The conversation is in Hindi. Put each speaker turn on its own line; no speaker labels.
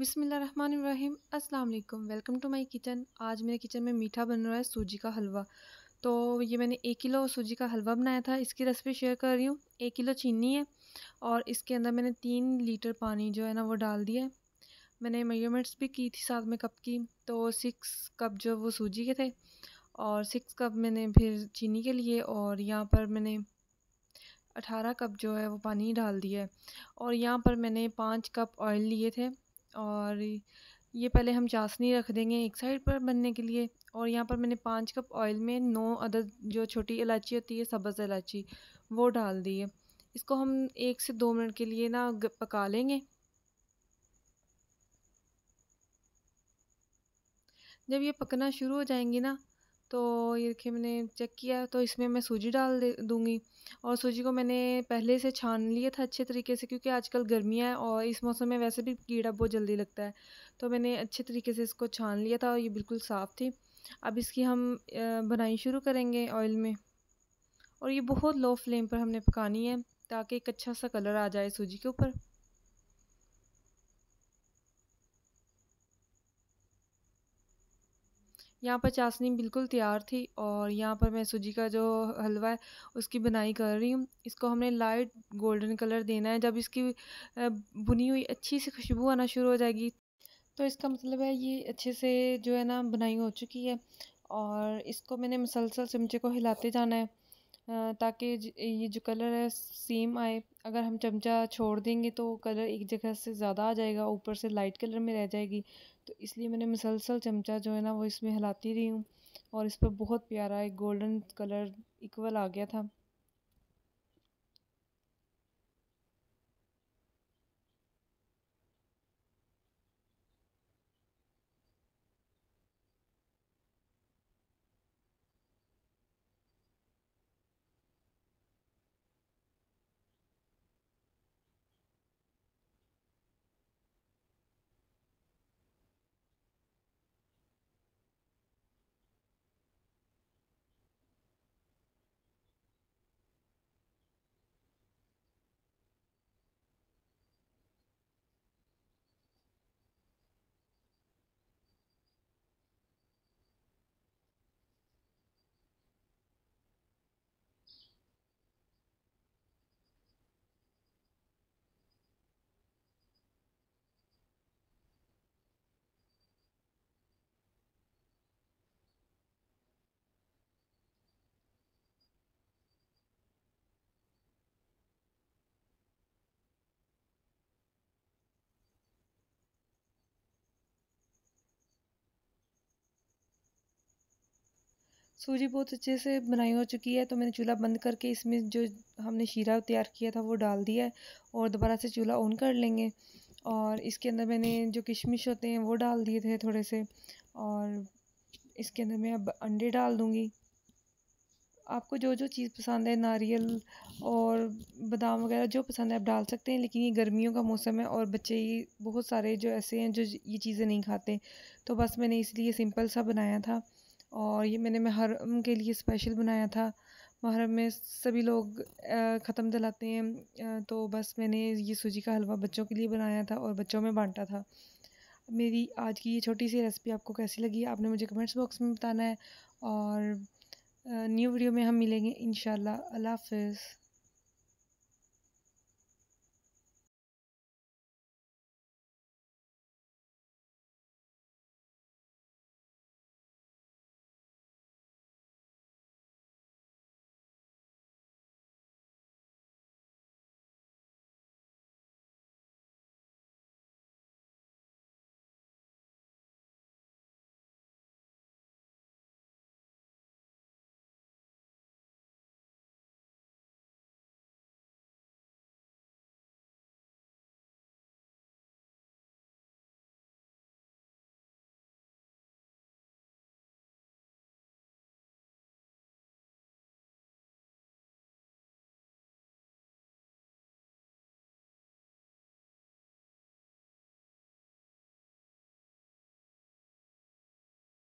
बिसमीम् अल्लाम वेलकम टू माय किचन आज मेरे किचन में मीठा बन रहा है सूजी का हलवा तो ये मैंने एक किलो सूजी का हलवा बनाया था इसकी रेसिपी शेयर कर रही हूँ एक किलो चीनी है और इसके अंदर मैंने तीन लीटर पानी जो है ना वो डाल दिया है मैंने मेजरमेंट्स भी की थी साथ में कप की तो सिक्स कप जो वो सूजी के थे और सिक्स कप मैंने फिर चीनी के लिए और यहाँ पर मैंने अठारह कप जो है वो पानी डाल दिया है और यहाँ पर मैंने पाँच कप ऑयल लिए थे और ये पहले हम चाशनी रख देंगे एक साइड पर बनने के लिए और यहाँ पर मैंने पाँच कप ऑयल में नौ अदद जो छोटी इलायची होती है सब्ज़ इलायची वो डाल दी है इसको हम एक से दो मिनट के लिए ना पका लेंगे जब ये पकना शुरू हो जाएंगी ना तो ये देखिए मैंने चेक किया तो इसमें मैं सूजी डाल दे दूँगी और सूजी को मैंने पहले से छान लिया था अच्छे तरीके से क्योंकि आजकल गर्मियाँ हैं और इस मौसम में वैसे भी कीड़ा बहुत जल्दी लगता है तो मैंने अच्छे तरीके से इसको छान लिया था और ये बिल्कुल साफ़ थी अब इसकी हम बनाई शुरू करेंगे ऑयल में और ये बहुत लो फ्लेम पर हमने पकानी है ताकि एक अच्छा सा कलर आ जाए सूजी के ऊपर यहाँ पर चाशनी बिल्कुल तैयार थी और यहाँ पर मैं सूजी का जो हलवा है उसकी बनाई कर रही हूँ इसको हमने लाइट गोल्डन कलर देना है जब इसकी बुनी हुई अच्छी सी खुशबू आना शुरू हो जाएगी तो इसका मतलब है ये अच्छे से जो है ना बनाई हो चुकी है और इसको मैंने मुसलसल चमचे को हिलाते जाना है ताकि ये जो कलर है सेम आए अगर हम चमचा छोड़ देंगे तो कलर एक जगह से ज़्यादा आ जाएगा ऊपर से लाइट कलर में रह जाएगी तो इसलिए मैंने मुसलसल चमचा जो है ना वो इसमें हिलाती रही हूँ और इस पर बहुत प्यारा एक गोल्डन कलर इक्वल आ गया था सूजी बहुत अच्छे से बनाई हो चुकी है तो मैंने चूल्हा बंद करके इसमें जो हमने शीरा तैयार किया था वो डाल दिया है और दोबारा से चूल्हा ऑन कर लेंगे और इसके अंदर मैंने जो किशमिश होते हैं वो डाल दिए थे थोड़े से और इसके अंदर मैं अब अंडे डाल दूँगी आपको जो जो चीज़ पसंद है नारियल और बादाम वगैरह जो पसंद है आप डाल सकते हैं लेकिन ये गर्मियों का मौसम है और बच्चे ये बहुत सारे जो ऐसे हैं जो ये चीज़ें नहीं खाते तो बस मैंने इसलिए सिंपल सा बनाया था और ये मैंने महरम के लिए स्पेशल बनाया था महरम में सभी लोग ख़त्म दिलाते हैं तो बस मैंने ये सूजी का हलवा बच्चों के लिए बनाया था और बच्चों में बांटा था मेरी आज की ये छोटी सी रेसिपी आपको कैसी लगी आपने मुझे कमेंट्स बॉक्स में बताना है और न्यू वीडियो में हम मिलेंगे इन अल्लाह हाफिज़